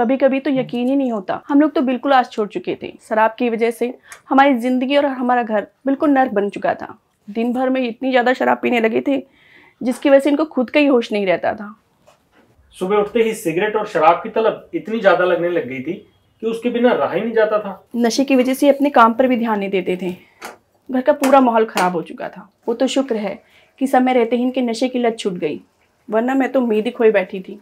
कभी कभी तो हम्म। यकीन ही नहीं होता हम लोग तो बिल्कुल आज छोड़ चुके थे शराब की वजह से हमारी ज़िंदगी और हमारा घर बिल्कुल नर्क बन चुका था दिन भर में इतनी ज़्यादा शराब पीने लगे थे जिसकी वजह से इनको खुद का ही होश नहीं रहता था सुबह उठते ही सिगरेट और शराब की तलब इतनी ज़्यादा लगने लग गई थी कि उसके बिना रहा ही नहीं जाता था नशे की वजह से अपने काम पर भी ध्यान नहीं देते थे घर का पूरा माहौल ख़राब हो चुका था वो तो शुक्र है कि समय रहते ही इनके नशे की लत छूट गई वरना मैं तो उम्मीद ही खोई बैठी थी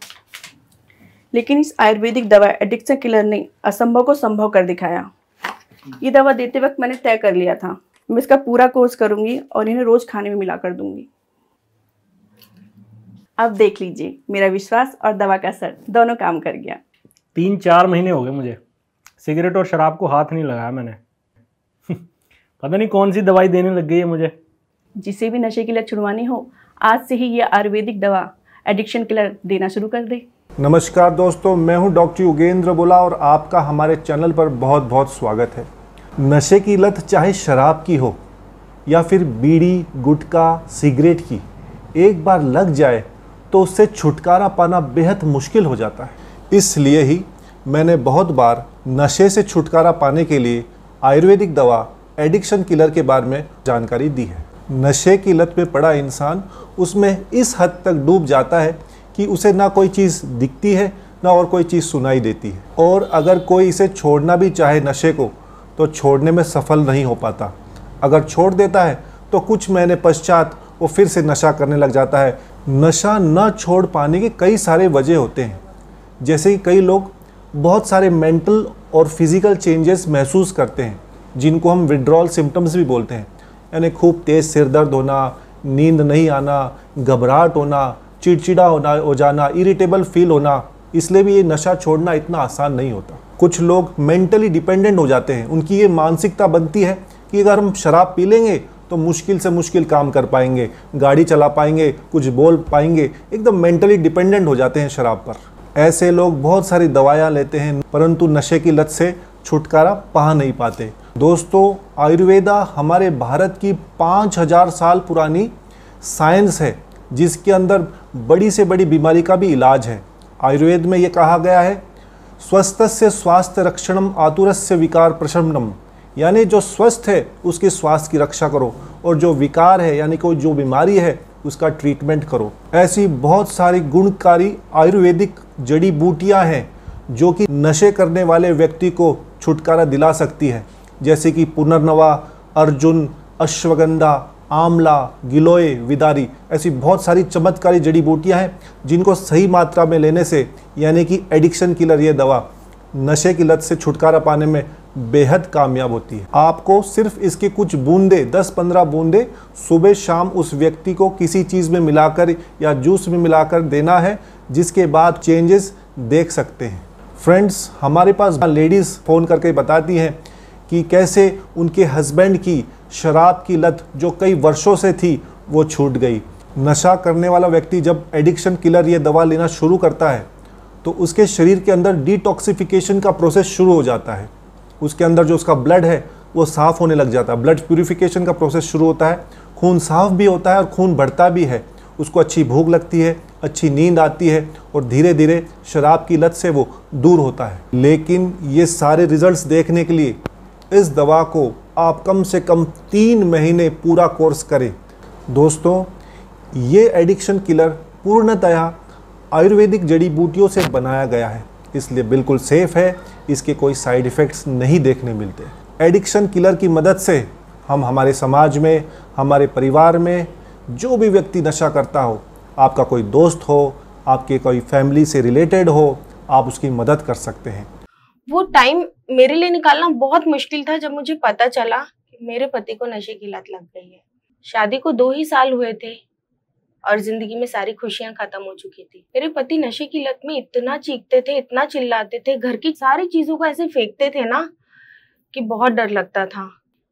लेकिन इस आयुर्वेदिक दवा एडिक्शन किलर ने असंभव को संभव कर दिखाया ये दवा देते वक्त मैंने तय कर लिया था मैं इसका पूरा कोर्स करूंगी और इन्हें रोज खाने में मिला कर दूंगी अब देख लीजिए मेरा विश्वास और दवा का असर दोनों काम कर गया तीन चार महीने हो गए मुझे सिगरेट और शराब को हाथ नहीं लगाया मैंने पता नहीं कौन सी दवाई देने लग गई है मुझे जिसे भी नशे की लत छुड़वानी हो आज से ही यह आयुर्वेदिक दवा एडिक्शन किलर देना शुरू कर दे नमस्कार दोस्तों मैं हूं डॉक्टर योगेंद्र बोला और आपका हमारे चैनल पर बहुत बहुत स्वागत है नशे की लत चाहे शराब की हो या फिर बीड़ी गुटखा सिगरेट की एक बार लग जाए तो उससे छुटकारा पाना बेहद मुश्किल हो जाता है इसलिए ही मैंने बहुत बार नशे से छुटकारा पाने के लिए आयुर्वेदिक दवा एडिक्शन किलर के बारे में जानकारी दी है नशे की लत में पड़ा इंसान उसमें इस हद तक डूब जाता है कि उसे ना कोई चीज़ दिखती है ना और कोई चीज़ सुनाई देती है और अगर कोई इसे छोड़ना भी चाहे नशे को तो छोड़ने में सफल नहीं हो पाता अगर छोड़ देता है तो कुछ महीने पश्चात वो फिर से नशा करने लग जाता है नशा न छोड़ पाने के कई सारे वजह होते हैं जैसे कि कई लोग बहुत सारे मेंटल और फिज़िकल चेंजेस महसूस करते हैं जिनको हम विड्रॉल सिम्टम्स भी बोलते हैं यानी खूब तेज़ सिर दर्द होना नींद नहीं आना घबराहट होना चिड़चिड़ा होना हो जाना इरिटेबल फील होना इसलिए भी ये नशा छोड़ना इतना आसान नहीं होता कुछ लोग मेंटली डिपेंडेंट हो जाते हैं उनकी ये मानसिकता बनती है कि अगर हम शराब पी लेंगे तो मुश्किल से मुश्किल काम कर पाएंगे गाड़ी चला पाएंगे कुछ बोल पाएंगे एकदम मेंटली डिपेंडेंट हो जाते हैं शराब पर ऐसे लोग बहुत सारी दवायाँ लेते हैं परंतु नशे की लत से छुटकारा पा नहीं पाते दोस्तों आयुर्वेदा हमारे भारत की हज़ार साल पुरानी साइंस है जिसके अंदर बड़ी से बड़ी बीमारी का भी इलाज है आयुर्वेद में ये कहा गया है स्वस्थ से स्वास्थ्य रक्षणम आतुरस्य विकार प्रशमनम यानी जो स्वस्थ है उसके स्वास्थ्य की रक्षा करो और जो विकार है यानी कोई जो बीमारी है उसका ट्रीटमेंट करो ऐसी बहुत सारी गुणकारी आयुर्वेदिक जड़ी बूटियाँ हैं जो कि नशे करने वाले व्यक्ति को छुटकारा दिला सकती है जैसे कि पुनर्नवा अर्जुन अश्वगंधा आंवला गिलोय विदारी ऐसी बहुत सारी चमत्कारी जड़ी बूटियां हैं जिनको सही मात्रा में लेने से यानी कि एडिक्शन किलर ये दवा नशे की लत से छुटकारा पाने में बेहद कामयाब होती है आपको सिर्फ इसके कुछ बूंदे 10-15 बूंदे सुबह शाम उस व्यक्ति को किसी चीज़ में मिलाकर या जूस में मिलाकर देना है जिसके बाद चेंजेस देख सकते हैं फ्रेंड्स हमारे पास लेडीज़ फ़ोन करके बताती हैं कि कैसे उनके हस्बैंड की शराब की लत जो कई वर्षों से थी वो छूट गई नशा करने वाला व्यक्ति जब एडिक्शन किलर ये दवा लेना शुरू करता है तो उसके शरीर के अंदर डिटॉक्सिफिकेशन का प्रोसेस शुरू हो जाता है उसके अंदर जो उसका ब्लड है वो साफ़ होने लग जाता है ब्लड प्योरीफिकेशन का प्रोसेस शुरू होता है खून साफ भी होता है और खून बढ़ता भी है उसको अच्छी भूख लगती है अच्छी नींद आती है और धीरे धीरे शराब की लत से वो दूर होता है लेकिन ये सारे रिजल्ट्स देखने के लिए इस दवा को आप कम से कम तीन महीने पूरा कोर्स करें दोस्तों ये एडिक्शन किलर पूर्णतया आयुर्वेदिक जड़ी बूटियों से बनाया गया है इसलिए बिल्कुल सेफ़ है इसके कोई साइड इफ़ेक्ट्स नहीं देखने मिलते एडिक्शन किलर की मदद से हम हमारे समाज में हमारे परिवार में जो भी व्यक्ति नशा करता हो आपका कोई दोस्त हो आपके कोई फैमिली से रिलेटेड हो आप उसकी मदद कर सकते हैं वो टाइम मेरे लिए निकालना बहुत मुश्किल था जब मुझे पता चला कि मेरे पति को नशे की लत लग गई है शादी को दो ही साल हुए थे और जिंदगी में सारी खुशियां खत्म हो चुकी थी मेरे पति नशे की लत में इतना चीखते थे इतना चिल्लाते थे घर की सारी चीजों को ऐसे फेंकते थे ना कि बहुत डर लगता था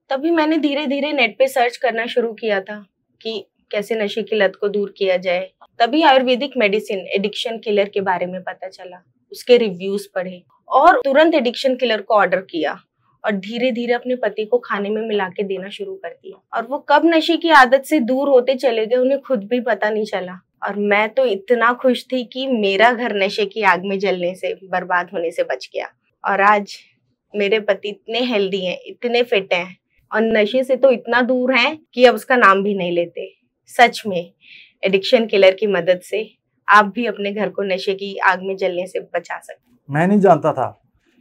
तभी मैंने धीरे धीरे नेट पे सर्च करना शुरू किया था कि कैसे नशे की लत को दूर किया जाए तभी आयुर्वेदिक मेडिसिन एडिक्शन किलर के बारे में पता चला उसके रिव्यूज पढ़े और तुरंत एडिक्शन किलर को ऑर्डर किया और धीरे धीरे अपने पति को खाने में मिला के देना शुरू कर दिया और वो कब नशे की आदत से दूर होते चले गए उन्हें खुद भी पता नहीं चला और मैं तो इतना खुश थी कि मेरा घर नशे की आग में जलने से बर्बाद होने से बच गया और आज मेरे पति इतने हेल्दी हैं इतने फिट हैं और नशे से तो इतना दूर हैं कि अब उसका नाम भी नहीं लेते सच में एडिक्शन किलर की मदद से आप भी अपने घर को नशे की आग में जलने से बचा सकते मैं नहीं जानता था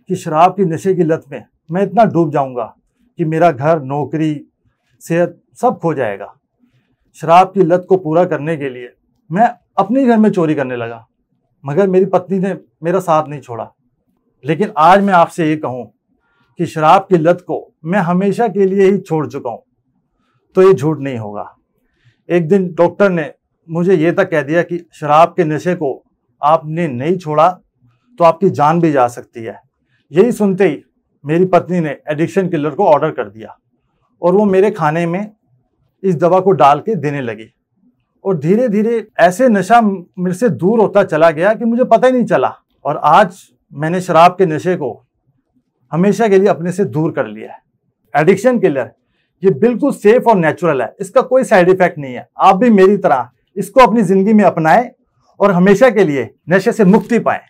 कि शराब की नशे की लत में मैं इतना डूब जाऊंगा कि मेरा घर नौकरी सेहत सब खो जाएगा शराब की लत को पूरा करने के लिए मैं अपने घर में चोरी करने लगा मगर मेरी पत्नी ने मेरा साथ नहीं छोड़ा लेकिन आज मैं आपसे ये कहूँ कि शराब की लत को मैं हमेशा के लिए ही छोड़ चुका हूँ तो ये झूठ नहीं होगा एक दिन डॉक्टर ने मुझे ये तक कह दिया कि शराब के नशे को आपने नहीं छोड़ा तो आपकी जान भी जा सकती है यही सुनते ही मेरी पत्नी ने एडिक्शन किलर को ऑर्डर कर दिया और वो मेरे खाने में इस दवा को डाल के देने लगी और धीरे धीरे ऐसे नशा मेरे से दूर होता चला गया कि मुझे पता ही नहीं चला और आज मैंने शराब के नशे को हमेशा के लिए अपने से दूर कर लिया है एडिक्शन किलर ये बिल्कुल सेफ और नेचुरल है इसका कोई साइड इफेक्ट नहीं है आप भी मेरी तरह इसको अपनी ज़िंदगी में अपनाएं और हमेशा के लिए नशे से मुक्ति पाएं